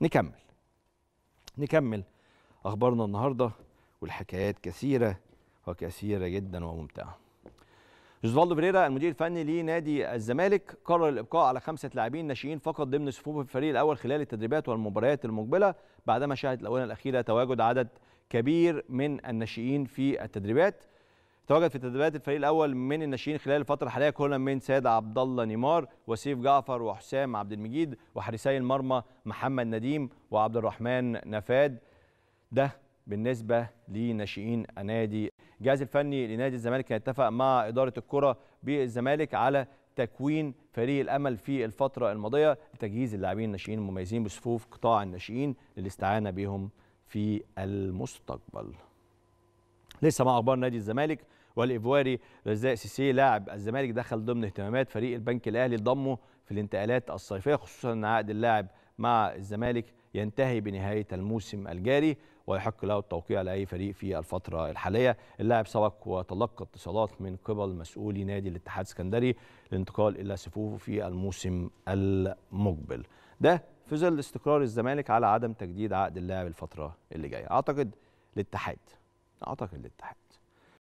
نكمل نكمل اخبارنا النهارده والحكايات كثيره وكثيره جدا وممتعه جوزفالدو بريرا المدير الفني لنادي الزمالك قرر الابقاء على خمسه لاعبين ناشئين فقط ضمن صفوف الفريق الاول خلال التدريبات والمباريات المقبله بعدما شهدت الاونه الاخيره تواجد عدد كبير من الناشئين في التدريبات تواجد في تدريبات الفريق الاول من الناشئين خلال الفتره الحاليه كل من سيد عبد الله نيمار وسيف جعفر وحسام عبد المجيد وحارسي المرمى محمد نديم وعبد الرحمن نفاد ده بالنسبه لناشئين النادي الجهاز الفني لنادي الزمالك كان اتفق مع اداره الكره بالزمالك على تكوين فريق الامل في الفتره الماضيه لتجهيز اللاعبين الناشئين المميزين بصفوف قطاع الناشئين للاستعانه بهم في المستقبل لسه مع اخبار نادي الزمالك والايفواري رزاق سيسي لاعب الزمالك دخل ضمن اهتمامات فريق البنك الاهلي ضمه في الانتقالات الصيفيه خصوصا ان عقد اللاعب مع الزمالك ينتهي بنهايه الموسم الجاري ويحق له التوقيع لاي فريق في الفتره الحاليه اللاعب سبق وتلقى اتصالات من قبل مسؤولي نادي الاتحاد السكندري للانتقال الى صفوفه في الموسم المقبل ده في ظل استقرار الزمالك على عدم تجديد عقد اللاعب الفتره اللي جايه اعتقد الاتحاد اعتقد الاتحاد